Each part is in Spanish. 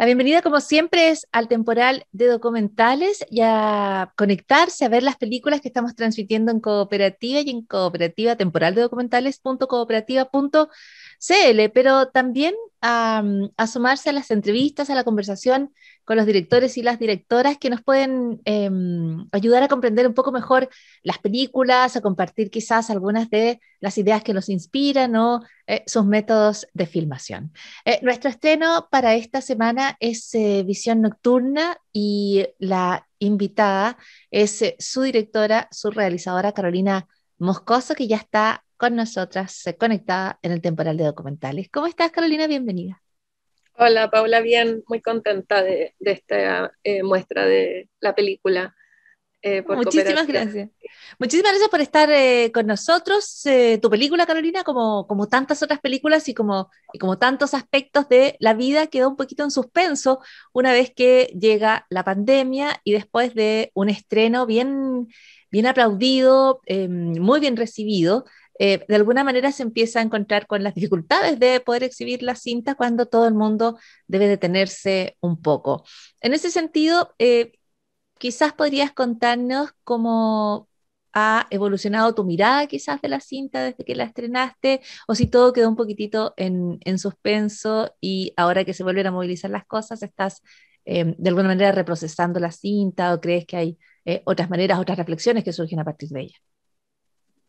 La bienvenida, como siempre, es al temporal de documentales y a conectarse a ver las películas que estamos transmitiendo en cooperativa y en cooperativa temporal de documentales.cooperativa.cl, pero también a sumarse a las entrevistas, a la conversación con los directores y las directoras que nos pueden em, ayudar a comprender un poco mejor las películas, a compartir quizás algunas de las ideas que nos inspiran o eh, sus métodos de filmación. Eh, nuestro estreno para esta semana es eh, Visión Nocturna y la invitada es su directora, su realizadora Carolina Moscoso, que ya está con nosotras conectada en el temporal de documentales. ¿Cómo estás, Carolina? Bienvenida. Hola, Paula, bien, muy contenta de, esta eh, muestra de la película. Eh, Muchísimas gracias. Muchísimas gracias por estar eh, con nosotros. tu película, Carolina, como, como tantas otras películas y como, como tantos aspectos de la vida, quedó un poquito en suspenso una vez que llega la pandemia y después de un estreno bien, bien aplaudido, em, muy bien recibido eh, de alguna manera se empieza a encontrar con las dificultades de poder exhibir la cinta cuando todo el mundo debe detenerse un poco. En ese sentido, eh, quizás podrías contarnos cómo ha evolucionado tu mirada quizás de la cinta desde que la estrenaste o si todo quedó un poquitito en, suspenso y ahora que se vuelven a movilizar las cosas estás eh, de alguna manera reprocesando la cinta o crees que hay otras maneras, otras reflexiones que surgen a partir de ella.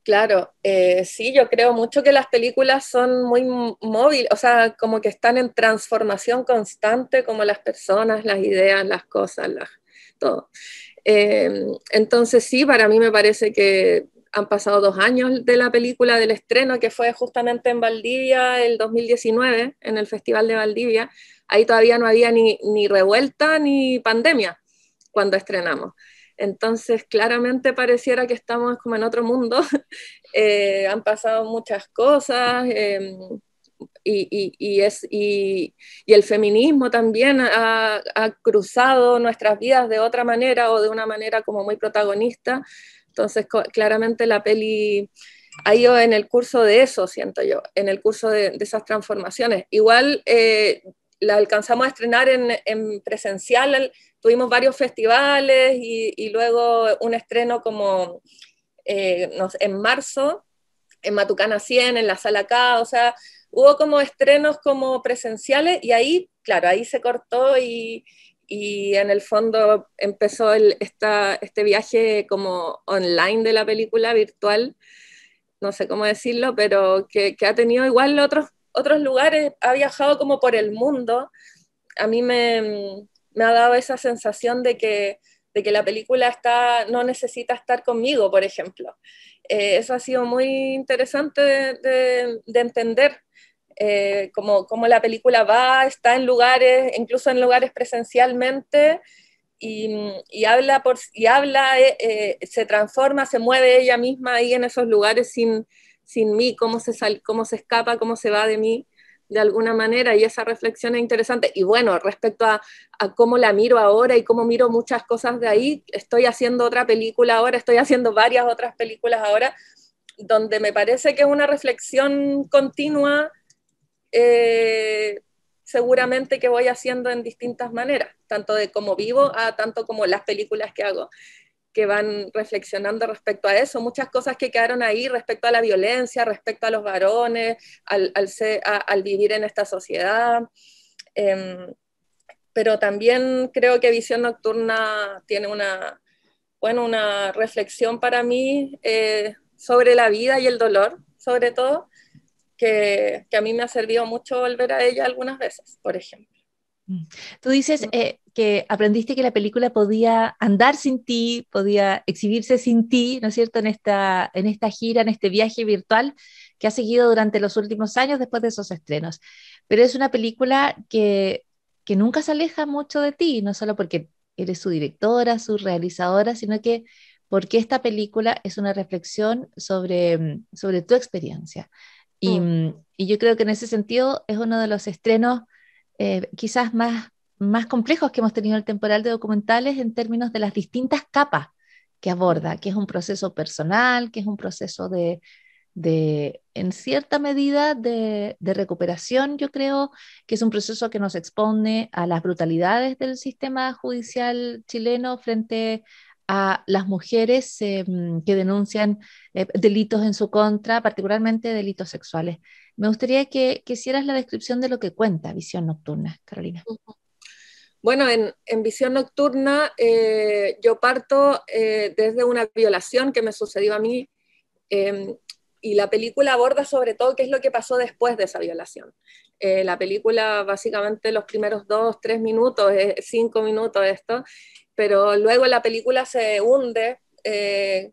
Claro, eh, sí, yo creo mucho que las películas son muy móviles, o sea, como que están en transformación constante, como las personas, las ideas, las cosas, las, todo. Eh, entonces sí, para mí me parece que han pasado dos años de la película, del estreno, que fue justamente en Valdivia el 2019, en el Festival de Valdivia. Ahí todavía no había ni revuelta ni pandemia cuando estrenamos. Entonces, claramente pareciera que estamos como en otro mundo. Eh, han pasado muchas cosas. Em, y, el feminismo también ha, cruzado nuestras vidas de otra manera o de una manera como muy protagonista. Entonces, claramente la peli ha ido en el curso de eso, siento yo, en el curso de, esas transformaciones. Igual eh, la alcanzamos a estrenar en, presencial, tuvimos varios festivales y, luego un estreno como eh, en marzo, en Matucana 100, en la sala K, o sea, hubo como estrenos como presenciales y ahí, claro, ahí se cortó y, en el fondo empezó este viaje como online de la película virtual, no sé cómo decirlo, pero que, que ha tenido igual otros otros lugares, ha viajado como por el mundo. A mí me, ha dado esa sensación de que, de que la película está, no necesita estar conmigo, por ejemplo. Eh, eso ha sido muy interesante de, entender eh, cómo, la película va, está en lugares, incluso en lugares presencialmente, y, habla, por, habla eh, se transforma, se mueve ella misma ahí en esos lugares sin, sin mí, cómo se, cómo se escapa, cómo se va de mí de alguna manera, y esa reflexión es interesante. Y bueno, respecto a, cómo la miro ahora y cómo miro muchas cosas de ahí, estoy haciendo otra película ahora, estoy haciendo varias otras películas ahora, donde me parece que es una reflexión continua, eh, seguramente que voy haciendo en distintas maneras, tanto de cómo vivo a tanto como las películas que hago que van reflexionando respecto a eso, muchas cosas que quedaron ahí respecto a la violencia, respecto a los varones, al, al, vivir en esta sociedad. Em, pero también creo que Visión Nocturna tiene una, bueno, una reflexión para mí eh, sobre la vida y el dolor, sobre todo, que a mí me ha servido mucho volver a ella algunas veces, por ejemplo. Mm. Tú dices eh, que aprendiste que la película podía andar sin ti, podía exhibirse sin ti, ¿no es cierto?, en esta, en esta gira, en este viaje virtual que ha seguido durante los últimos años después de esos estrenos. Pero es una película que, nunca se aleja mucho de ti, no solo porque eres su directora, su realizadora, sino que porque esta película es una reflexión sobre, sobre tu experiencia. y mm. yo creo que en ese sentido es uno de los estrenos eh, quizás más, complejos que hemos tenido el temporal de documentales en términos de las distintas capas que aborda, que es un proceso personal, que es un proceso de, en cierta medida, de, recuperación, yo creo, que es un proceso que nos expone a las brutalidades del sistema judicial chileno frente a las mujeres eh, que denuncian eh, delitos en su contra, particularmente delitos sexuales. Me gustaría que, hicieras la descripción de lo que cuenta Visión Nocturna, Carolina. Bueno, en, Visión Nocturna eh, yo parto eh, desde una violación que me sucedió a mí em, y la película aborda sobre todo qué es lo que pasó después de esa violación. Eh, la película básicamente los primeros dos, tres minutos, cinco minutos esto, pero luego la película se hunde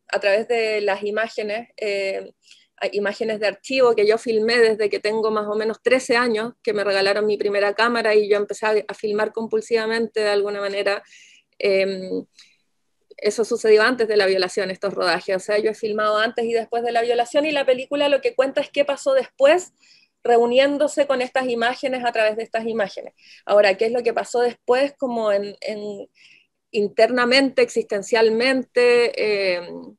a través de las imágenes imágenes de archivo que yo filmé desde que tengo más o menos 13 años, que me regalaron mi primera cámara y yo empecé a, filmar compulsivamente de alguna manera. Em, eso sucedió antes de la violación, estos rodajes. O sea, yo he filmado antes y después de la violación y la película lo que cuenta es qué pasó después reuniéndose con estas imágenes a través de estas imágenes. Ahora, ¿qué es lo que pasó después como en, internamente, existencialmente? Em,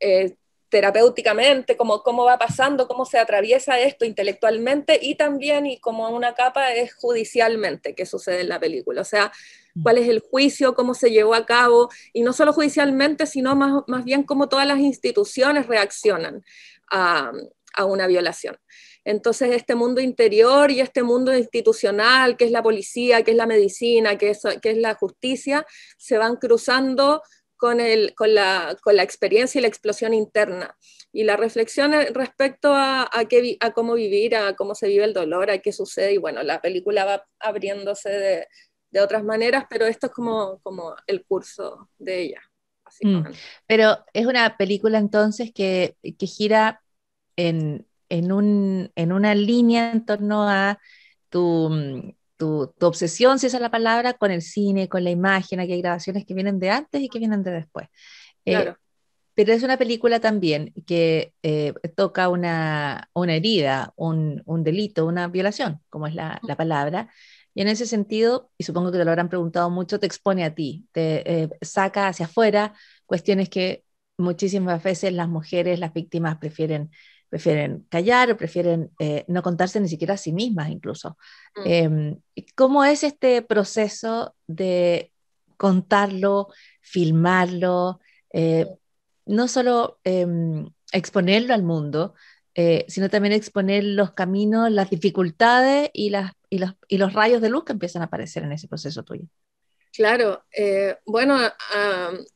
eh, terapéuticamente, como cómo va pasando, cómo se atraviesa esto intelectualmente y también, y como una capa, es judicialmente que sucede en la película. O sea, mm. cuál es el juicio, cómo se llevó a cabo, y no solo judicialmente, sino más, bien cómo todas las instituciones reaccionan a, una violación. Entonces, este mundo interior y este mundo institucional, que es la policía, que es la medicina, que que es la justicia, se van cruzando con, el, con, la, con, la, experiencia y la explosión interna. Y la reflexión respecto a, a cómo vivir, a cómo se vive el dolor, a qué sucede. Y bueno, la película va abriéndose de, otras maneras, pero esto es como, como el curso de ella. Mm. Pero es una película entonces que, que gira en, en, un, en, una línea en torno a tu, mm, tu, obsesión, si esa es la palabra, con el cine, con la imagen, aquí hay grabaciones que vienen de antes y que vienen de después. Eh, pero es una película también que eh, toca una, una herida, un, un, delito, una violación, como es la, la, palabra. Y en ese sentido, y supongo que te lo habrán preguntado mucho, te expone a ti, te eh, saca hacia afuera cuestiones que muchísimas veces las mujeres, las víctimas prefieren prefieren callar o prefieren eh, no contarse ni siquiera a sí mismas incluso. Mm. Em, ¿Cómo es este proceso de contarlo, filmarlo, eh, no solo em, exponerlo al mundo, eh, sino también exponer los caminos, las dificultades y, las, y, los, rayos de luz que empiezan a aparecer en ese proceso tuyo? Claro, bueno, a,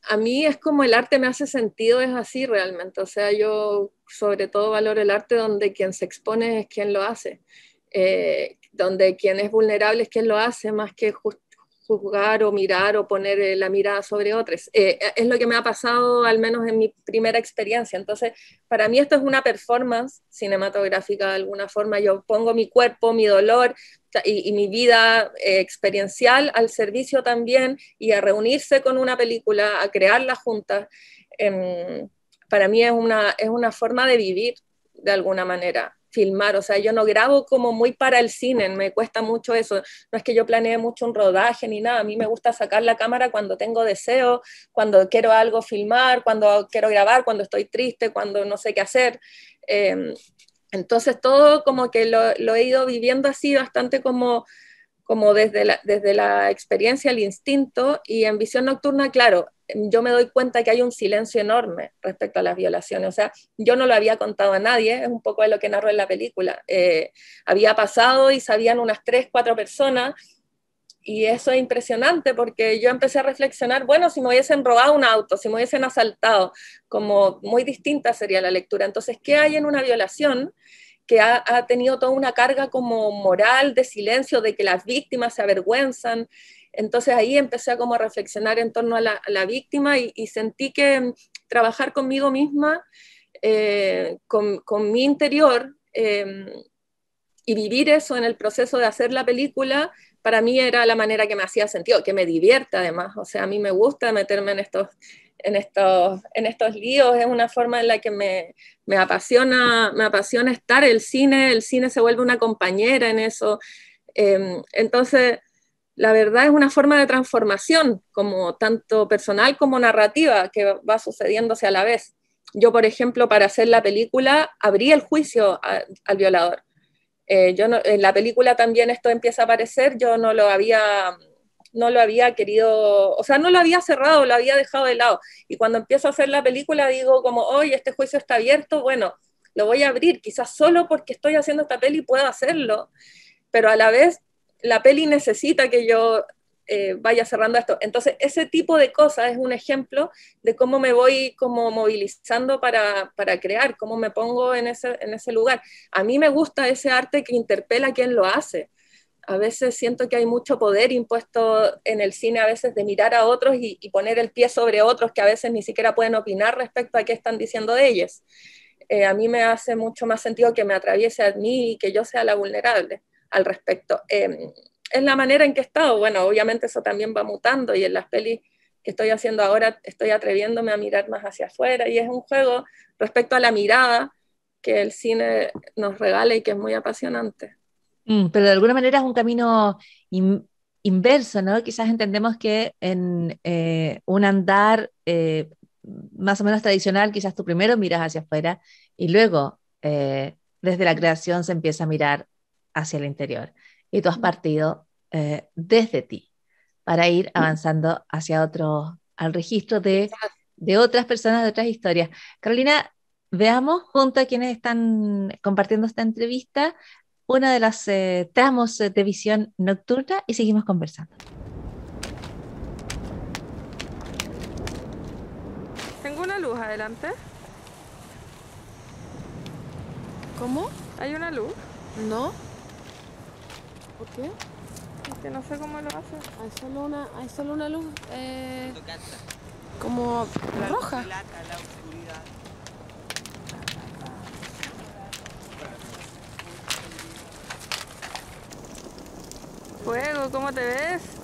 a, mí es como el arte me hace sentido, es así realmente, o sea, yo sobre todo Valor el arte donde quien se expone es quien lo hace, eh, donde quien es vulnerable es quien lo hace, más que juzgar o mirar o poner eh, la mirada sobre otros. Eh, es lo que me ha pasado, al menos en mi primera experiencia. Entonces, para mí esto es una performance cinematográfica de alguna forma. Yo pongo mi cuerpo, mi dolor y, mi vida experiencial al servicio también y a reunirse con una película, a crearla juntas. en... Em, para mí es una, es una forma de vivir de alguna manera filmar, o sea, yo no grabo como muy para el cine, me cuesta mucho eso, no es que yo planee mucho un rodaje ni nada, a mí me gusta sacar la cámara cuando tengo deseo, cuando quiero algo filmar, cuando quiero grabar, cuando estoy triste, cuando no sé qué hacer. Em, entonces todo como que lo, he ido viviendo así bastante como, como desde, desde la experiencia, el instinto, y en visión nocturna, claro, yo me doy cuenta que hay un silencio enorme respecto a las violaciones. O sea, yo no lo había contado a nadie, es un poco de lo que narro en la película. Eh, había pasado y sabían unas tres, cuatro personas. Y eso es impresionante porque yo empecé a reflexionar, bueno, si me hubiesen robado un auto, si me hubiesen asaltado, como muy distinta sería la lectura. Entonces, ¿qué hay en una violación? que ha, ha, tenido toda una carga como moral de silencio, de que las víctimas se avergüenzan, entonces ahí empecé a como reflexionar en torno a la, víctima y, sentí que mm, trabajar conmigo misma, eh, con, mi interior em, y vivir eso en el proceso de hacer la película, para mí era la manera que me hacía sentido, que me divierta además. O sea, a mí me gusta meterme en estos, en estos, en estos líos, es una forma en la que me, apasiona, me apasiona estar el cine, el cine se vuelve una compañera en eso. Em, entonces la verdad es una forma de transformación, como tanto personal como narrativa, que va sucediéndose a la vez. Yo, por ejemplo, para hacer la película, abrí el juicio al violador. Eh, yo en la película también esto empieza a aparecer, yo no lo había no lo había querido, o sea, no lo había cerrado, lo había dejado de lado. Y cuando empiezo a hacer la película digo como, hoy este juicio está abierto, bueno, lo voy a abrir, quizás solo porque estoy haciendo esta peli puedo hacerlo, pero a la vez la peli necesita que yo eh, vaya cerrando esto. Entonces, ese tipo de cosas es un ejemplo de cómo me voy como movilizando para, para, crear, cómo me pongo en ese, en ese lugar. A mí me gusta ese arte que interpela a quien lo hace. A veces siento que hay mucho poder impuesto en el cine, a veces de mirar a otros y, poner el pie sobre otros que a veces ni siquiera pueden opinar respecto a qué están diciendo de ellos. Eh, a mí me hace mucho más sentido que me atraviese a mí y que yo sea la vulnerable al respecto. Em, es la manera en que he estado. Bueno, obviamente eso también va mutando y en las pelis que estoy haciendo ahora estoy atreviéndome a mirar más hacia afuera y es un juego respecto a la mirada que el cine nos regala y que es muy apasionante. Mm, pero de alguna manera es un camino inverso, ¿no? Quizás entendemos que en eh, un andar eh, más o menos tradicional, quizás tú primero miras hacia afuera y luego eh, desde la creación se empieza a mirar hacia el interior y tú has mm. partido eh, desde ti para ir mm. avanzando hacia otro, al registro de, otras personas, de otras historias. Carolina, veamos junto a quienes están compartiendo esta entrevista una de las eh, tramos de visión nocturna y seguimos conversando. Tengo una luz adelante. ¿Cómo? ¿Hay una luz? No. ¿Por qué? que no sé cómo lo hace. Hay solo una, hay solo una luz eh, como la roja. la Fuego, ¿cómo te ves?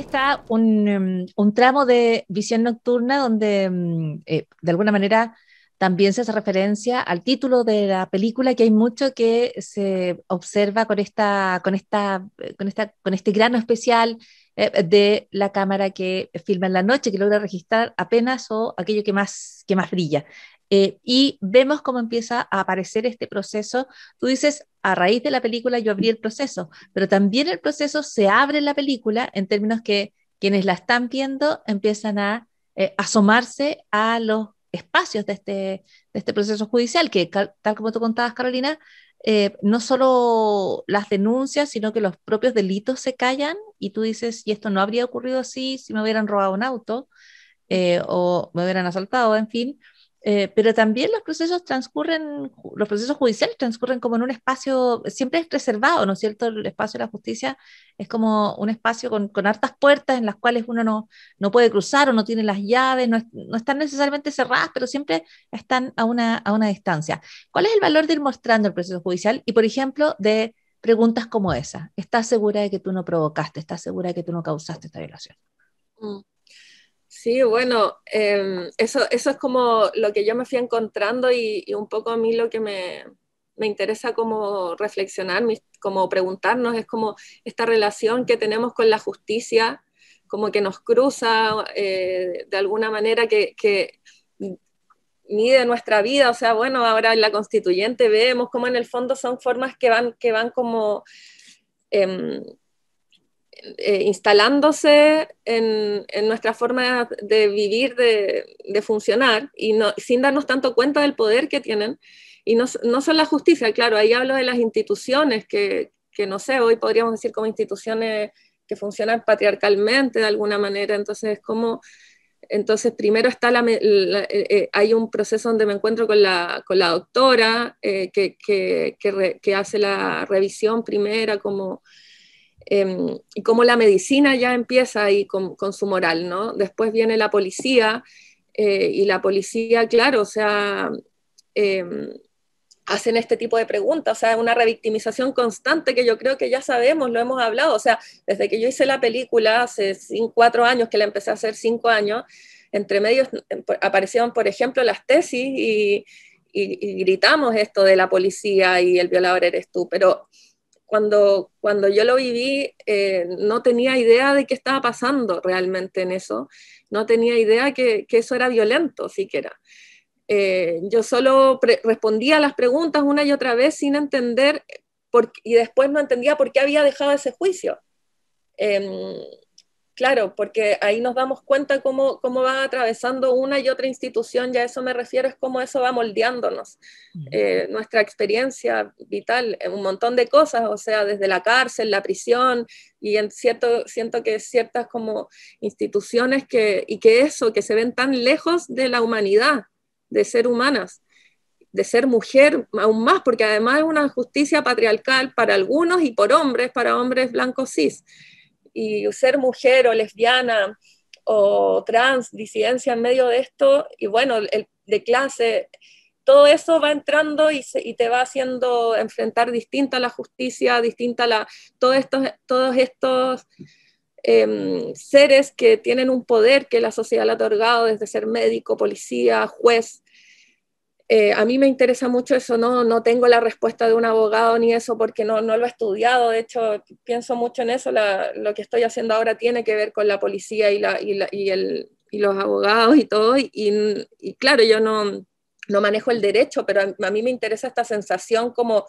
está em, un, tramo de visión nocturna donde em, eh, de alguna manera también se hace referencia al título de la película, que hay mucho que se observa con, esta, con, esta, eh, con, este grano especial eh, de la cámara que filma en la noche, que logra registrar apenas o aquello que más, que más brilla. Eh, y vemos cómo empieza a aparecer este proceso. Tú dices, a raíz de la película yo abrí el proceso, pero también el proceso se abre en la película en términos que quienes la están viendo empiezan a eh, asomarse a los espacios de este, este proceso judicial, que tal como tú contabas, Carolina, eh, no solo las denuncias, sino que los propios delitos se callan y tú dices, y esto no habría ocurrido así si me hubieran robado un auto o me hubieran asaltado, en fin. Eh, pero también los procesos transcurren, los procesos judiciales transcurren como en un espacio, siempre es reservado, ¿no es cierto? El espacio de la justicia es como un espacio con, hartas puertas en las cuales uno no, no puede cruzar o no tiene las llaves, no, están necesariamente cerradas, pero siempre están a una, a una distancia. ¿Cuál es el valor de ir mostrando el proceso judicial y, por ejemplo, de preguntas como esa? ¿Estás segura de que tú no provocaste? ¿Estás segura de que tú no causaste esta violación? Mm. Sí, bueno, em, eso, eso es como lo que yo me fui encontrando y, un poco a mí lo que me, me interesa como reflexionar, como preguntarnos, es como esta relación que tenemos con la justicia, como que nos cruza eh, de alguna manera que, mide nuestra vida, o sea, bueno, ahora en la constituyente vemos como en el fondo son formas que van, que van como... Em, eh, instalándose en, nuestra forma de vivir, de, funcionar, y no, sin darnos tanto cuenta del poder que tienen. Y no, no son la justicia, claro, ahí hablo de las instituciones que, no sé, hoy podríamos decir como instituciones que funcionan patriarcalmente de alguna manera, entonces como... Entonces, primero está la, eh, eh, hay un proceso donde me encuentro con la, con la doctora que, que hace la revisión primera, como Em, y cómo la medicina ya empieza ahí con, su moral, ¿no? Después viene la policía eh, y la policía, claro, o sea, em, hacen este tipo de preguntas, o sea, una revictimización constante que yo creo que ya sabemos, lo hemos hablado, o sea, desde que yo hice la película hace cuatro años, que la empecé a hacer cinco años, entre medios em, aparecieron, por ejemplo, las tesis y gritamos esto de la policía y el violador eres tú, pero cuando, cuando yo lo viví, eh, no tenía idea de qué estaba pasando realmente en eso, no tenía idea que, que eso era violento siquiera. era eh, yo solo respondía a las preguntas una y otra vez sin entender y después no entendía por qué había dejado ese juicio. Em, Claro, porque ahí nos damos cuenta cómo, cómo va atravesando una y otra institución, ya eso me refiero, es cómo eso va moldeándonos, eh, nuestra experiencia vital, eh, un montón de cosas, o sea, desde la cárcel, la prisión, y en cierto, siento que ciertas como instituciones que, y que eso, que se ven tan lejos de la humanidad, de ser humanas, de ser mujer aún más, porque además es una justicia patriarcal para algunos y por hombres, para hombres blancos cis y ser mujer o lesbiana o trans, disidencia en medio de esto, y bueno, el, de clase, todo eso va entrando y, te va haciendo enfrentar distinta la justicia, distinta la, todos estos em, seres que tienen un poder que la sociedad le ha otorgado desde ser médico, policía, juez, eh, a mí me interesa mucho eso, no, no tengo la respuesta de un abogado ni eso porque no, lo he estudiado, de hecho pienso mucho en eso, lo que estoy haciendo ahora tiene que ver con la policía y, los abogados y todo, y, claro, yo no, manejo el derecho, pero a, mí me interesa esta sensación como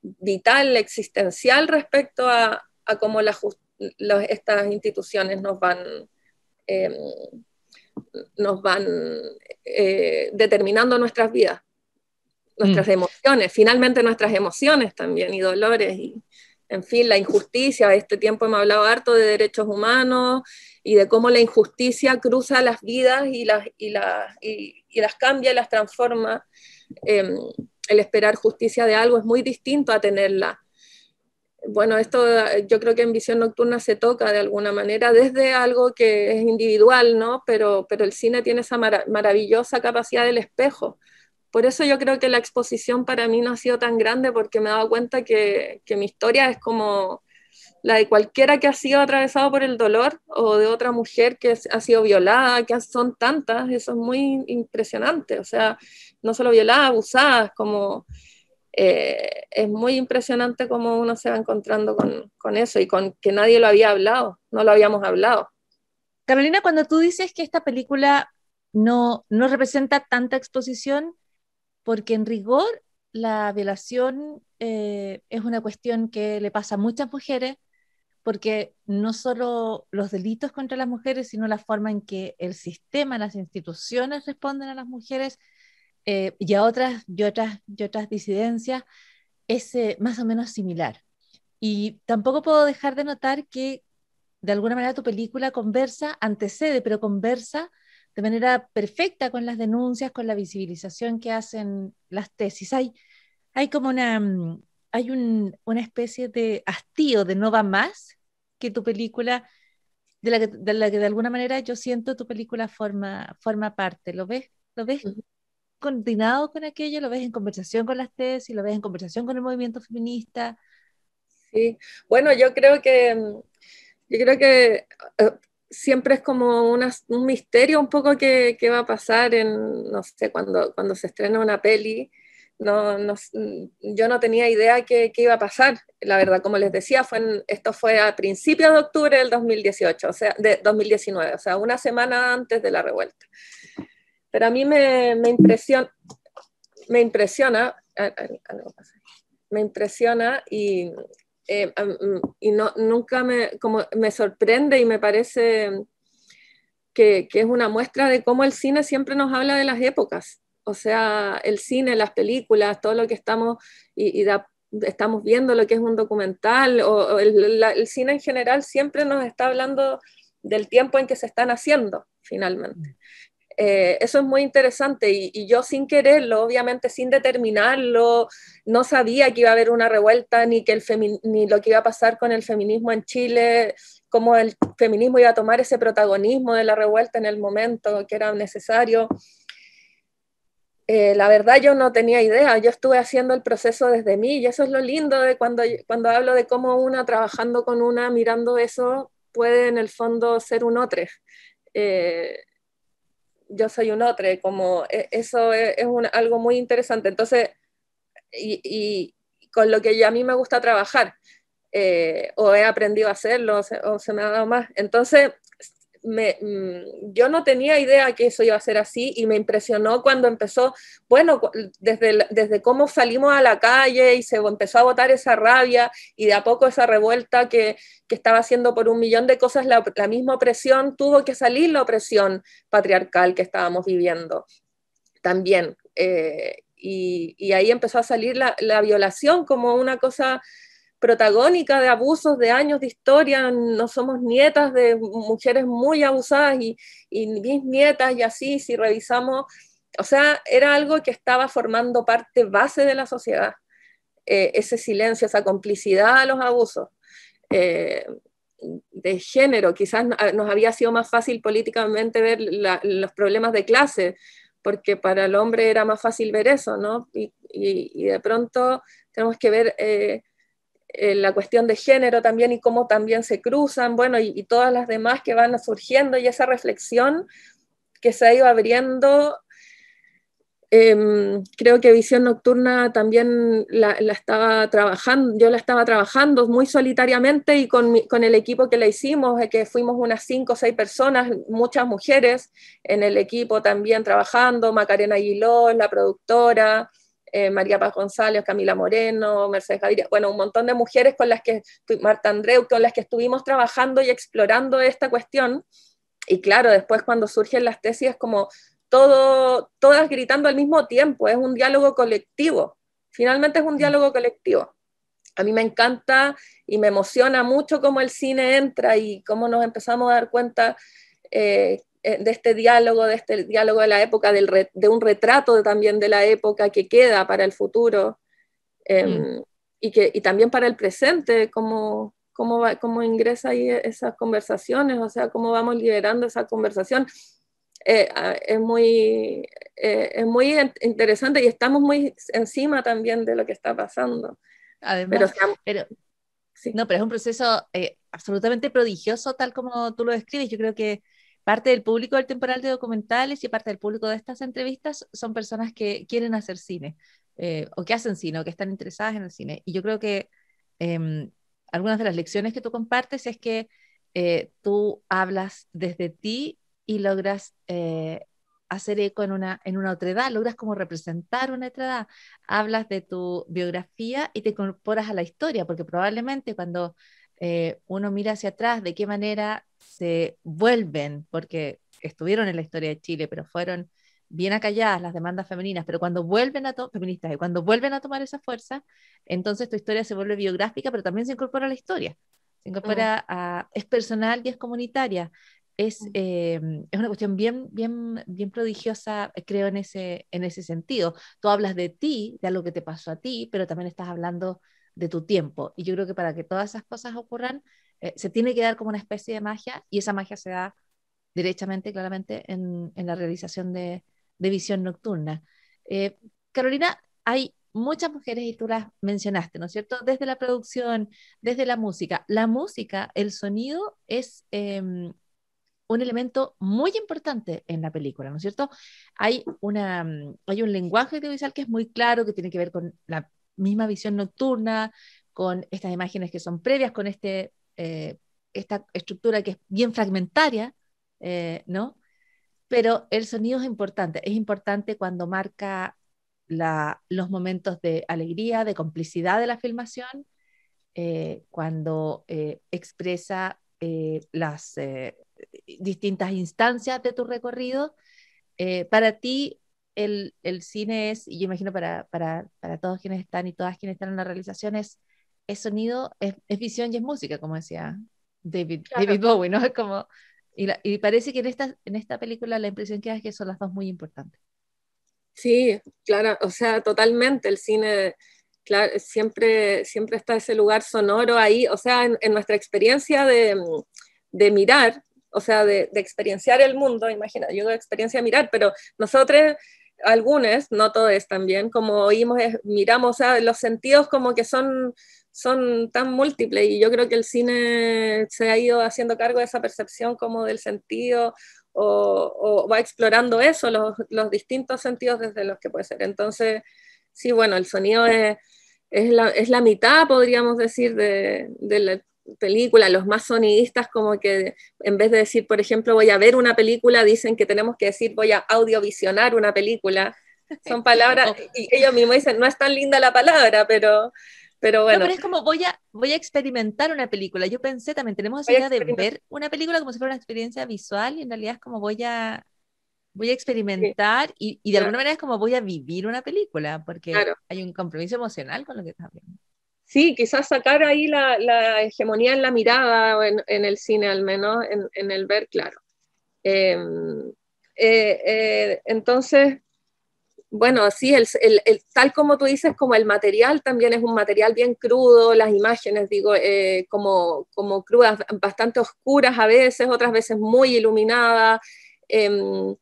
vital, existencial respecto a, cómo estas instituciones nos van... Em, nos van eh, determinando nuestras vidas, nuestras mm. emociones, finalmente nuestras emociones también y dolores y, en fin, la injusticia. Este tiempo hemos hablado harto de derechos humanos y de cómo la injusticia cruza las vidas y las, y las, las cambia y las transforma. Em, el esperar justicia de algo es muy distinto a tenerla bueno, esto eh, yo creo que en visión nocturna se toca de alguna manera desde algo que es individual, ¿no? Pero, pero el cine tiene esa maravillosa capacidad del espejo. Por eso yo creo que la exposición para mí no ha sido tan grande porque me he dado cuenta que, que mi historia es como la de cualquiera que ha sido atravesado por el dolor o de otra mujer que ha sido violada, que son tantas, eso es muy impresionante. O sea, no solo violadas, abusadas, como eh, es muy impresionante cómo uno se va encontrando con, eso y con que nadie lo había hablado, no lo habíamos hablado. Carolina, cuando tú dices que esta película no, representa tanta exposición, porque en rigor la violación eh, es una cuestión que le pasa a muchas mujeres, porque no solo los delitos contra las mujeres, sino la forma en que el sistema, las instituciones responden a las mujeres eh, y a otras, y otras, y otras disidencias, es eh, más o menos similar. Y tampoco puedo dejar de notar que de alguna manera tu película conversa, antecede, pero conversa de manera perfecta con las denuncias, con la visibilización que hacen las tesis. Hay, hay como una, mm, hay una especie de hastío de no va más que tu película, de la que de, la que de alguna manera yo siento tu película forma, forma parte. ¿Lo ves? ¿Lo ves coordinado con aquello, lo ves en conversación con las tesis, lo ves en conversación con el movimiento feminista. Sí, bueno, yo creo que, mm, yo creo que eh, siempre es como un misterio un poco que, va a pasar en, no sé, cuando, cuando se estrena una peli. No, no, mm, yo no tenía idea qué, iba a pasar, la verdad, como les decía, fue esto fue a principios de octubre del 2018, o sea, de 2019, o sea, una semana antes de la revuelta. Pero a mí me, me impresiona, me impresiona, me impresiona y, eh, y no, nunca me, sorprende y me parece que, es una muestra de cómo el cine siempre nos habla de las épocas. O sea, el cine, las películas, todo lo que estamos y, estamos viendo, lo que es un documental, o, el, el, cine en general siempre nos está hablando del tiempo en que se están haciendo, finalmente. Eh, eso es muy interesante y, yo sin quererlo, obviamente sin determinarlo, no sabía que iba a haber una revuelta ni, que el ni lo que iba a pasar con el feminismo en Chile, cómo el feminismo iba a tomar ese protagonismo de la revuelta en el momento que era necesario. Eh, la verdad yo no tenía idea, yo estuve haciendo el proceso desde mí y eso es lo lindo de cuando, cuando hablo de cómo una trabajando con una, mirando eso, puede en el fondo ser un otro. Eh, yo soy un otro, como e, eso e, es, algo muy interesante. Entonces, y, con lo que a mí me gusta trabajar, eh, o he aprendido a hacerlo, o se, o se me ha dado más. Entonces, me, mm, yo no tenía idea que eso iba a ser así y me impresionó cuando empezó, bueno, desde, desde cómo salimos a la calle y se empezó a botar esa rabia y de a poco esa revuelta que, que estaba haciendo por un millón de cosas, la, misma opresión, tuvo que salir la opresión patriarcal que estábamos viviendo también. Eh, y, y, ahí empezó a salir la, la violación como una cosa protagónica de abusos de años de historia, no somos nietas de mujeres muy abusadas y, y bisnietas y así, si revisamos, o sea, era algo que estaba formando parte base de la sociedad, eh, ese silencio, esa complicidad a los abusos. Eh, de género, quizás nos había sido más fácil políticamente ver los problemas de clase, porque para el hombre era más fácil ver eso, ¿no? Y, de pronto tenemos que ver eh, eh, la cuestión de género también y cómo también se cruzan, bueno, y, todas las demás que van surgiendo y esa reflexión que se ha ido abriendo. Em, creo que Visión Nocturna también la, estaba trabajando, yo la estaba trabajando muy solitariamente y con, con el equipo que la hicimos, eh, que fuimos unas cinco o seis personas, muchas mujeres en el equipo también trabajando, Macarena Aguiló, la productora, eh, María Paz González, Camila Moreno, Mercedes Gaviria, bueno, un montón de mujeres con las que, Marta Andreu, con las que estuvimos trabajando y explorando esta cuestión. Y claro, después cuando surgen las tesis es como todo, todas gritando al mismo tiempo, es un diálogo colectivo, finalmente es un mm. diálogo colectivo. A mí me encanta y me emociona mucho cómo el cine entra y cómo nos empezamos a dar cuenta eh, eh, de este diálogo, de este diálogo de la época, del de un retrato también de la época que queda para el futuro em, mm. y, que, también para el presente, cómo, cómo, va, ingresa ahí esas conversaciones, o sea, cómo vamos liberando esa conversación. Eh, ah, es, muy, eh, es muy interesante y estamos muy encima también de lo que está pasando. pero, no, pero es un proceso absolutamente prodigioso, tal como tú lo describes. Yo creo que Parte del público del temporal de documentales y parte del público de estas entrevistas son personas que quieren hacer cine, eh, o que hacen cine, o que están interesadas en el cine. Y yo creo que em, algunas de las lecciones que tú compartes es que eh, tú hablas desde ti y logras eh, hacer eco en una, en una otra edad, logras como representar una otra edad, hablas de tu biografía y te incorporas a la historia, porque probablemente cuando eh, uno mira hacia atrás de qué manera se vuelven, porque estuvieron en la historia de Chile, pero fueron bien acalladas las demandas femeninas, pero cuando vuelven a feministas y cuando vuelven a tomar esa fuerza, entonces tu historia se vuelve biográfica, pero también se incorpora a la historia. Se incorpora es personal y es comunitaria. Es, mm. eh, es, una cuestión bien, bien, bien prodigiosa, creo, en ese, en ese sentido. Tú hablas de ti, de algo que te pasó a ti, pero también estás hablando de tu tiempo. Y yo creo que para que todas esas cosas ocurran, eh, se tiene que dar como una especie de magia y esa magia se da directamente, claramente, en, la realización de, visión nocturna. Eh, Carolina, hay muchas mujeres y tú las mencionaste, ¿no es cierto? Desde la producción, desde la música. La música, el sonido es em, un elemento muy importante en la película, ¿no es cierto? Hay, una, mm, hay un lenguaje audiovisual que es muy claro, que tiene que ver con la misma visión nocturna, con estas imágenes que son previas, con este, eh, esta estructura que es bien fragmentaria, eh, ¿no? Pero el sonido es importante, es importante cuando marca la, los momentos de alegría, de complicidad de la filmación, eh, cuando expresa las distintas instancias de tu recorrido. para ti, el, cine es, y yo imagino para, todos quienes están y todas quienes están en la realización, es, sonido, es, visión y es música, como decía David, Bowie, ¿no? como, y, y, parece que en esta, en esta película la impresión que da es que son las dos muy importantes. Sí, claro, o sea, totalmente, el cine... Claro, siempre, siempre está ese lugar sonoro ahí, o sea, en, nuestra experiencia de, mirar, o sea, de, experienciar el mundo, imagina, yo la experiencia mirar, pero nosotros algunas, no todos también, como oímos, eh, miramos, o sea, los sentidos como que son, son tan múltiples y yo creo que el cine se ha ido haciendo cargo de esa percepción como del sentido o, va explorando eso, los, distintos sentidos desde los que puede ser. Entonces, sí, bueno, el sonido es, la, es la mitad, podríamos decir, de, de películas, los más sonidistas, como que en vez de decir, por ejemplo, voy a ver una película, dicen que tenemos que decir, voy a audiovisionar una película. Son palabras, y ellos mismos dicen, no es tan linda la palabra, pero, pero bueno. pero es como voy a, voy a experimentar una película. Yo pensé también, tenemos esa idea de ver una película como si fuera una experiencia visual, y en realidad es como voy a, voy a experimentar y, y, de alguna manera es como voy a vivir una película, porque hay un compromiso emocional con lo que estás viendo sí, quizás sacar ahí la, hegemonía en la mirada, o en, el cine al menos, en, el ver claro. Em, eh, eh, entonces, bueno, sí, tal como tú dices, como el material también es un material bien crudo, las imágenes, digo, eh, como, como crudas, bastante oscuras a veces, otras veces muy iluminadas. Em,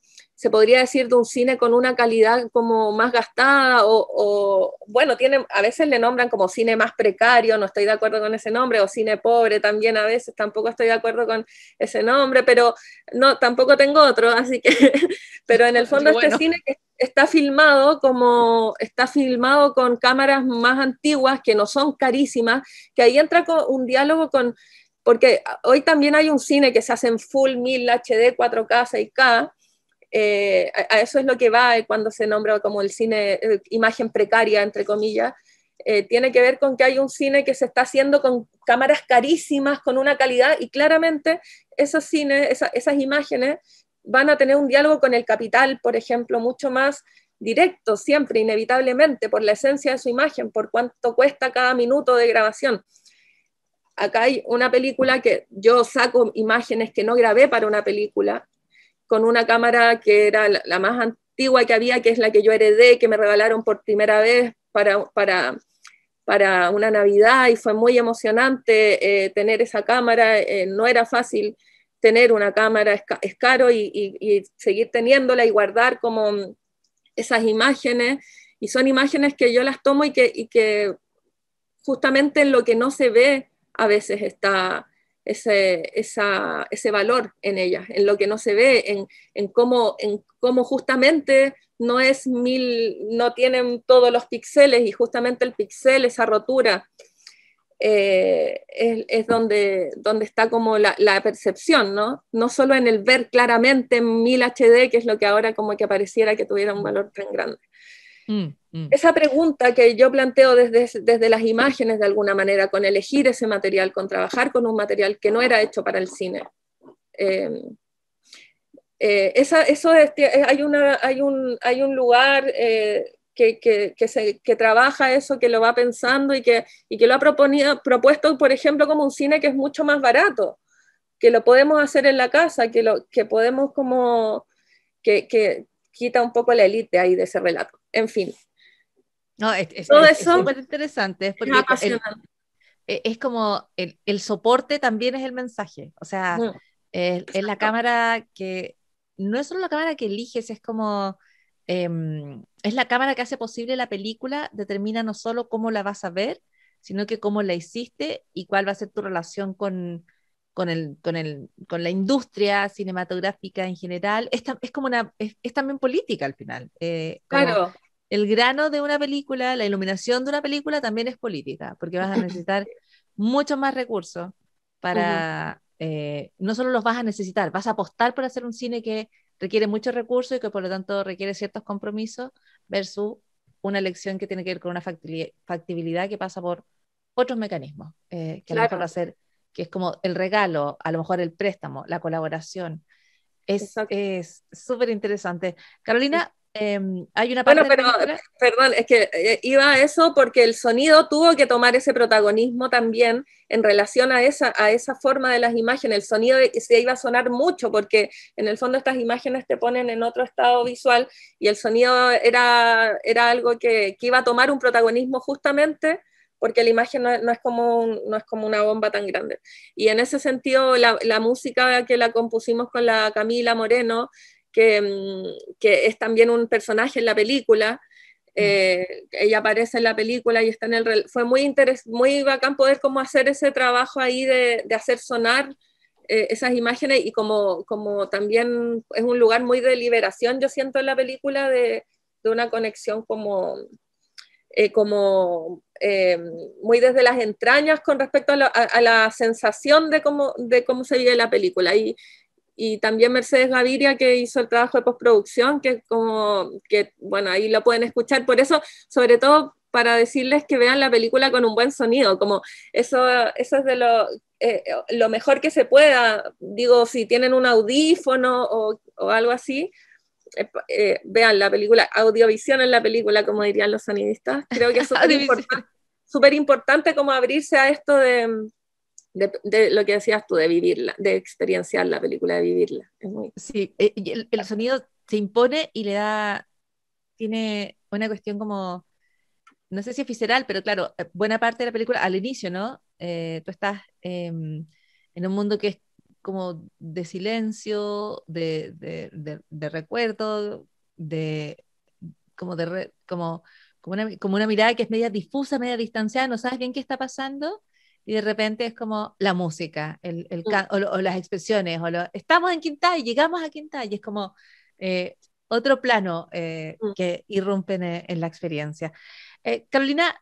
se podría decir, de un cine con una calidad como más gastada o, bueno, tiene, a veces le nombran como cine más precario, no estoy de acuerdo con ese nombre, o cine pobre también a veces, tampoco estoy de acuerdo con ese nombre, pero no, tampoco tengo otro, así que, pero en el fondo este cine que está filmado como está filmado con cámaras más antiguas que no son carísimas, que ahí entra con un diálogo con porque hoy también hay un cine que se hace en full 1000 HD, 4K, 6K, eh, a, eso es lo que va cuando se nombra como el cine, eh, imagen precaria, entre comillas. Eh, tiene que ver con que hay un cine que se está haciendo con cámaras carísimas, con una calidad, y claramente esos cines, esas imágenes van a tener un diálogo con el capital, por ejemplo, mucho más directo, siempre, inevitablemente, por la esencia de su imagen, por cuánto cuesta cada minuto de grabación acá hay una película que yo saco imágenes que no grabé para una película, con una cámara que era la, más antigua que había, que es la que yo heredé, que me regalaron por primera vez para, para, para una Navidad y fue muy emocionante eh, tener esa cámara, eh, no era fácil tener una cámara, es, caro y, seguir teniéndola y guardar como esas imágenes y son imágenes que yo las tomo y que, y que justamente en lo que no se ve a veces está, ese, ese valor en ella, en lo que no se ve, en, cómo, en justamente no es mil, no tienen todos los píxeles y justamente el píxel, esa rotura, eh, es, donde, donde está como la, percepción, ¿no? No solo en el ver claramente mil HD, que es lo que ahora como que pareciera que tuviera un valor tan grande. Mm. Mm. Esa pregunta que yo planteo desde, desde, las imágenes de alguna manera, con elegir ese material, con trabajar con un material que no era hecho para el cine. Em, eh, esa, eso eh, hay, una, hay, un, hay un lugar eh, que, que, que, se, que, trabaja eso, que lo va pensando y que, y que lo ha propuesto, por ejemplo, como un cine que es mucho más barato, que lo podemos hacer en la casa, que, lo, que podemos como... que quita un poco la élite ahí de ese relato. En fin, no, Todo eso es súper interesante. E, es, como el, soporte también es el mensaje. O sea, es, la cámara que. No es solo la cámara que eliges, es como. Em, es la cámara que hace posible la película, determina no solo cómo la vas a ver, sino que cómo la hiciste y cuál va a ser tu relación con, con, con, la industria cinematográfica en general. Es, es como una, es, también política al final. Eh, claro el grano de una película, la iluminación de una película también es política, porque vas a necesitar mucho más recursos para, eh, no solo los vas a necesitar, vas a apostar por hacer un cine que requiere muchos recursos y que por lo tanto requiere ciertos compromisos versus una elección que tiene que ver con una factibilidad que pasa por otros mecanismos, eh, que lo a que es como el regalo, a lo mejor el préstamo, la colaboración. Es súper interesante. Carolina, Em, hay una parte bueno, perdón, es que eh, iba a eso porque el sonido tuvo que tomar ese protagonismo también en relación a esa, a esa forma de las imágenes. El sonido se iba a sonar mucho porque en el fondo estas imágenes te ponen en otro estado visual y el sonido era, era algo que, que iba a tomar un protagonismo justamente porque la imagen no, es como no es como una bomba tan grande. Y en ese sentido, la, la música que la compusimos con la Camila Moreno Mm, que, es también un personaje en la película. Mm. Eh, ella aparece en la película y está en el fue muy interes muy bacán poder como hacer ese trabajo ahí de, hacer sonar eh, esas imágenes y como, como también es un lugar muy de liberación yo siento en la película de, de una conexión como eh, como muy desde las entrañas con respecto a, la sensación de cómo, de cómo se vive la película y y también Mercedes Gaviria que hizo el trabajo de postproducción, que como que bueno, ahí lo pueden escuchar, por eso sobre todo para decirles que vean la película con un buen sonido, como eso eso es de lo eh, eh, lo mejor que se pueda, digo, si tienen un audífono o, o algo así, eh, vean la película, audiovisión en la película, como dirían los sonidistas, creo que es súper importante como abrirse a esto de, de, lo que decías tú, de vivirla, de experienciar la película, de vivirla. Sí, eh, el, sonido se impone y le da, tiene una cuestión como, no sé si es visceral, pero claro, eh, buena parte de la película, al inicio, ¿no? Eh, tú estás em, en un mundo que es como de silencio, de, de, de recuerdo, de como de como como una, como una mirada que es media difusa, media distanciada, no sabes bien qué está pasando, y de repente es como la música, el, el mm. o, las expresiones, o estamos en Quintay, llegamos a Quintay, y es como eh, otro plano eh, mm. que irrumpen eh, en, la experiencia. Carolina,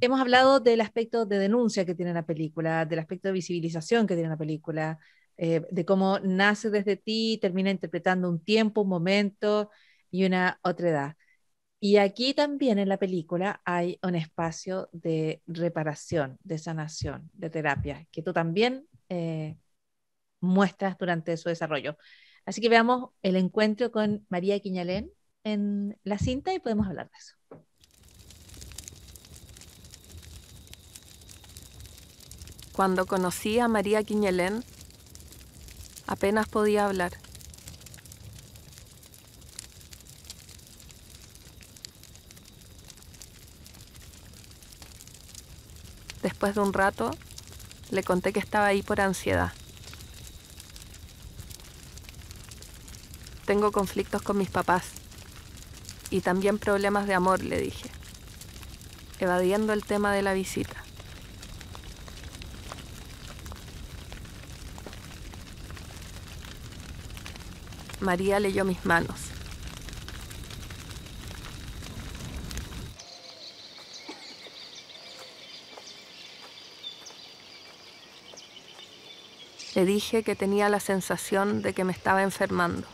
hemos hablado del aspecto de denuncia que tiene la película, del aspecto de visibilización que tiene la película, de cómo nace desde ti, termina interpretando un tiempo, un momento y una otra edad. Y aquí también en la película hay un espacio de reparación, de sanación, de terapia, que tú también eh, muestras durante su desarrollo. Así que veamos el encuentro con María Quiñalén en la cinta y podemos hablar de eso. Cuando conocí a María Quiñalén, apenas podía hablar. después de un rato, le conté que estaba ahí por ansiedad. Tengo conflictos con mis papás y también problemas de amor, le dije, evadiendo el tema de la visita. María leyó mis manos. Le dije que tenía la sensación de que me estaba enfermando.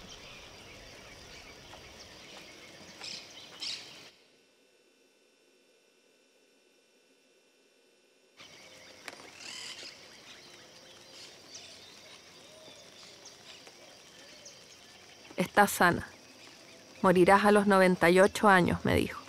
Estás sana. Morirás a los 98 años, me dijo.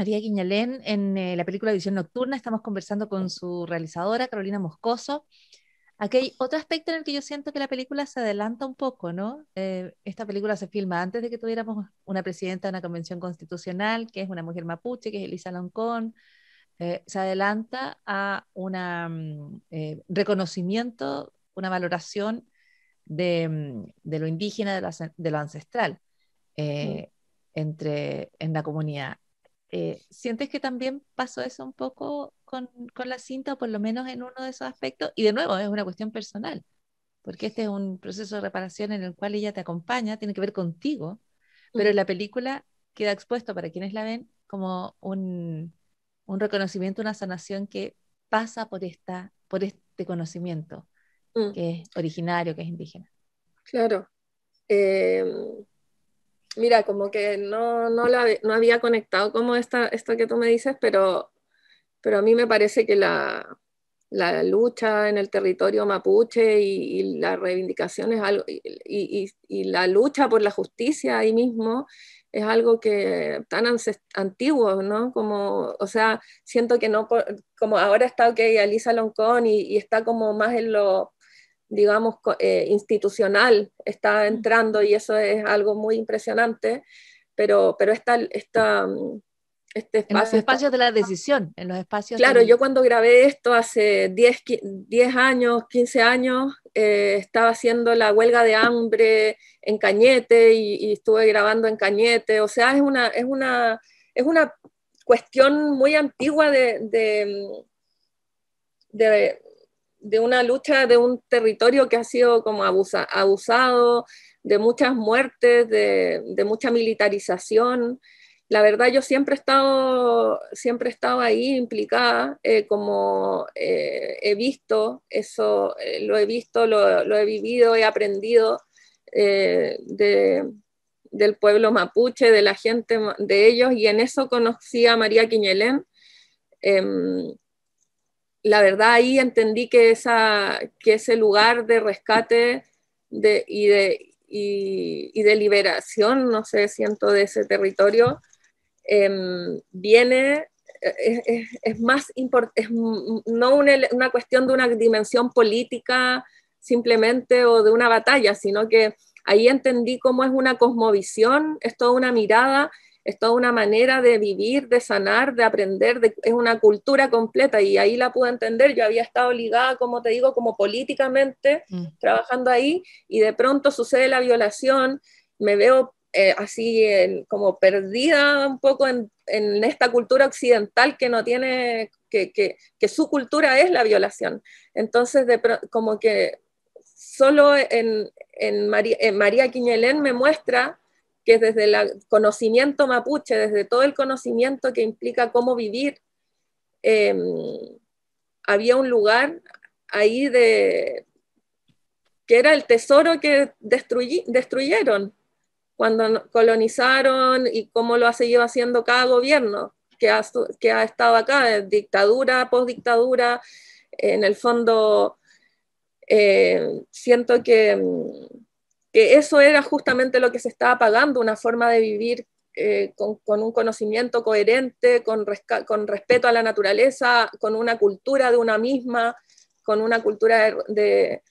María Guiñalén en eh, la película Visión Nocturna. Estamos conversando con su realizadora, Carolina Moscoso. Aquí hay otro aspecto en el que yo siento que la película se adelanta un poco, ¿no? Eh, esta película se filma antes de que tuviéramos una presidenta de una convención constitucional, que es una mujer mapuche, que es Elisa Loncón. Eh, se adelanta a un mm, reconocimiento, una valoración de, mm, lo indígena, de, lo ancestral mm. entre, en la comunidad. Eh, ¿Sientes que también pasó eso un poco con, con, la cinta, o por lo menos en uno de esos aspectos? Y de nuevo, es una cuestión personal, porque este es un proceso de reparación en el cual ella te acompaña, tiene que ver contigo, pero mm. la película queda expuesto para quienes la ven como un, un reconocimiento, una sanación que pasa por, esta, por este conocimiento mm. que es originario, que es indígena. Claro. Eh, mira, como que no, no, la, no había conectado como esta, esto que tú me dices, pero, pero a mí me parece que la, la lucha en el territorio mapuche y, la reivindicación y, la lucha por la justicia ahí mismo es algo que tan antiguo, ¿no? Como, o sea, siento que no, como ahora está, ok, Alisa Loncón y, está como más en lo digamos, eh, institucional está entrando y eso es algo muy impresionante, pero, pero mm, este espacio... En los espacios de la decisión, en los espacios... Claro, yo cuando grabé esto hace 10, 10 años, 15 años, eh, estaba haciendo la huelga de hambre en Cañete y, estuve grabando en Cañete, o sea, es una, es una, es una cuestión muy antigua de, de mm, de una lucha de un territorio que ha sido como abusado, de muchas muertes, de, mucha militarización. La verdad, yo siempre he estado, siempre ahí implicada, eh, como eh, he visto, eso eh, lo he visto, lo, he vivido, he aprendido del pueblo mapuche, de la gente de ellos, y en eso conocí a María Quiñelén em, la verdad ahí entendí que, esa, que ese lugar de rescate de, y, de, liberación, no sé, siento de ese territorio, em, viene, es, más importante, no una, una, cuestión de una dimensión política simplemente o de una batalla, sino que ahí entendí cómo es una cosmovisión, es toda una mirada es toda una manera de vivir, de sanar, de aprender, es una cultura completa y ahí la pude entender. Yo había estado ligada, como te digo, como políticamente, mm. trabajando ahí y de pronto sucede la violación, me veo eh, así como perdida un poco en, esta cultura occidental que no tiene, que, su cultura es la violación. Entonces, como que solo en, María, en María Quiñelén me muestra que desde el conocimiento mapuche, desde todo el conocimiento que implica cómo vivir, em, había un lugar ahí de que era el tesoro que destruyeron cuando colonizaron y cómo lo ha seguido haciendo cada gobierno que ha, que ha estado acá, dictadura, postdictadura, en el fondo em, siento que em, que eso era justamente lo que se estaba pagando, una forma de vivir eh, con, un conocimiento coherente, con, con, respeto a la naturaleza, con una cultura de una misma, con una cultura de,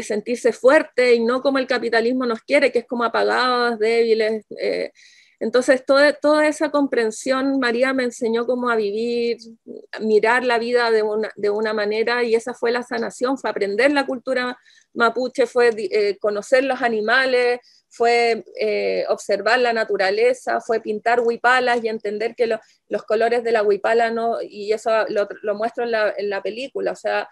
sentirse fuerte y no como el capitalismo nos quiere, que es como apagados, débiles. Eh, entonces, toda, esa comprensión María me enseñó cómo a vivir, mirar la vida de una, manera y esa fue la sanación, fue aprender la cultura mapuche, fue eh, conocer los animales, fue eh, observar la naturaleza, fue pintar huipalas y entender que los colores de la huipala no, y eso lo, muestro en la, película, o sea,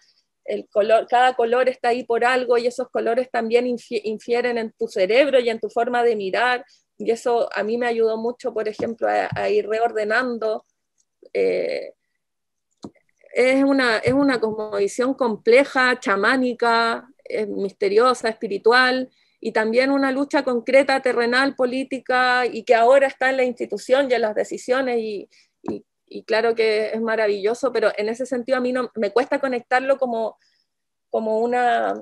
cada color está ahí por algo y esos colores también infieren en tu cerebro y en tu forma de mirar. Y eso a mí me ayudó mucho, por ejemplo, a, ir reordenando. Eh, es, una, es cosmovisión compleja, chamánica, misteriosa, espiritual, y también una lucha concreta, terrenal, política, y que ahora está en la institución y en las decisiones, y, claro que es maravilloso, pero en ese sentido a mí no, me cuesta conectarlo como, como, una,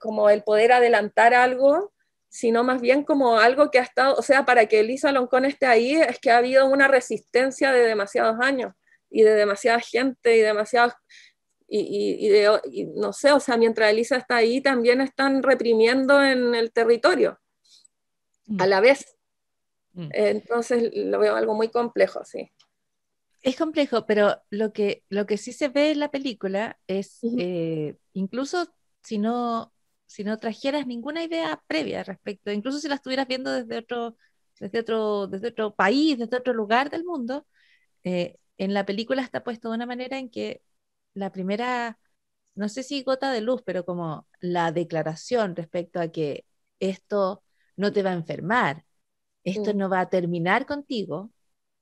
como el poder adelantar algo, sino más bien como algo que ha estado, o sea, para que Elisa Loncón esté ahí es que ha habido una resistencia de demasiados años y de demasiada gente y demasiados, y, no sé, o sea, mientras Elisa está ahí también están reprimiendo en el territorio mm. a la vez. Mm. Entonces lo veo algo muy complejo, sí. Es complejo, pero lo que, lo que sí se ve en la película es, eh, incluso si no, si no trajeras ninguna idea previa respecto, incluso si la estuvieras viendo desde otro, desde otro, desde otro país, desde otro lugar del mundo, eh, en la película está puesto de una manera en que la primera, no sé si gota de luz, pero como la declaración respecto a que esto no te va a enfermar, esto mm. no va a terminar contigo,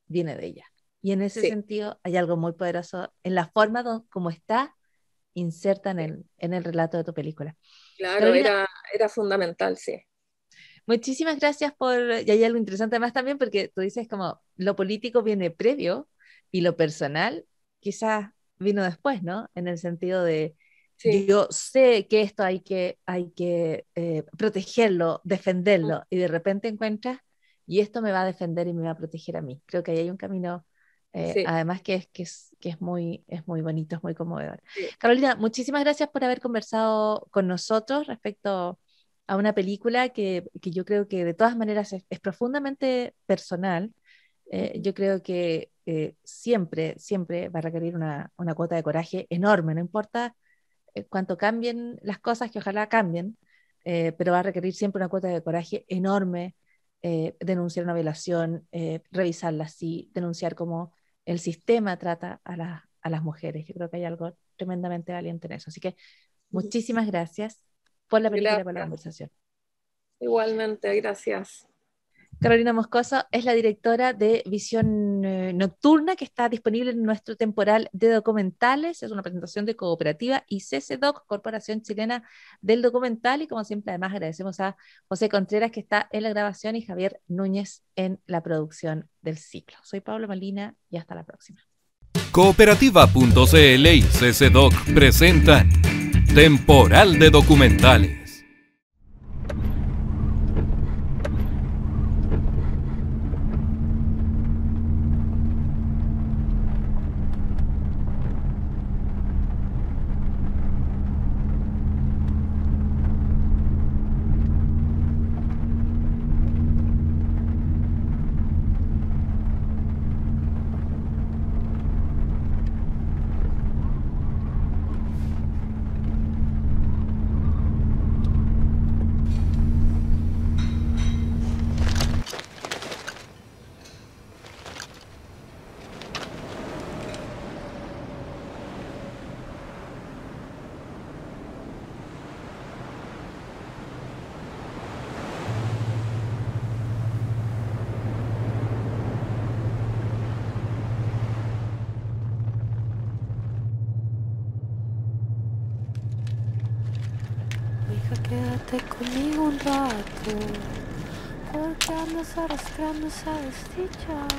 viene de ella. Y en ese sentido hay algo muy poderoso en la forma como está inserta en el, relato de tu película. Claro, era, fundamental, sí. Muchísimas gracias por, y hay algo interesante más también, porque tú dices como lo político viene previo y lo personal quizás vino después, ¿no? En el sentido de, yo sé que esto hay que, hay que eh, protegerlo, defenderlo, y de repente encuentras, y esto me va a defender y me va a proteger a mí. Creo que ahí hay un camino eh, además que es, que, es, que es, muy, es muy bonito, es muy conmovedor. Carolina, muchísimas gracias por haber conversado con nosotros respecto a una película que, que yo creo que de todas maneras es, profundamente personal. Eh, yo creo que eh, siempre, siempre va a requerir una, una, cuota de coraje enorme, no importa cuánto cambien las cosas, que ojalá cambien, pero va a requerir siempre una cuota de coraje enorme denunciar una violación, eh, revisarla así, denunciar como el sistema trata a, las mujeres. Yo creo que hay algo tremendamente valiente en eso. Así que muchísimas gracias por la película y por la conversación. Igualmente, gracias. Carolina Moscoso es la directora de Visión eh, Nocturna, que está disponible en nuestro temporal de documentales. Es una presentación de cooperativa y CCDoc, Corporación Chilena del Documental. Y como siempre, además agradecemos a José Contreras, que está en la grabación, y Javier Núñez en la producción del ciclo. Soy Pablo Molina y hasta la próxima. Cooperativa.cl y CCDoc presentan Temporal de Documentales Sal's teacher.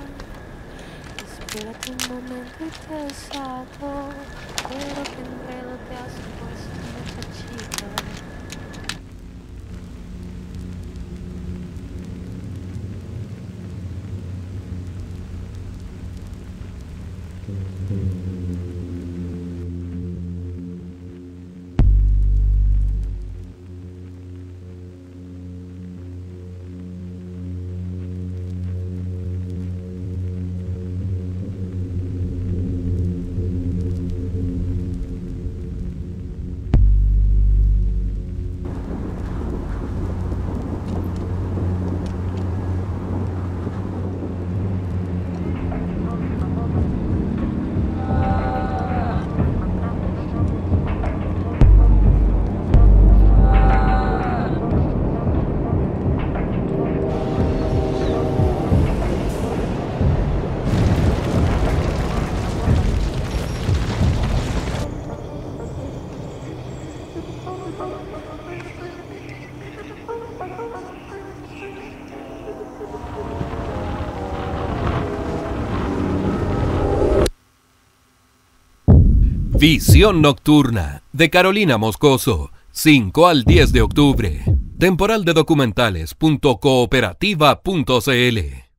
Visión Nocturna de Carolina Moscoso, 5 al 10 de octubre. Temporal de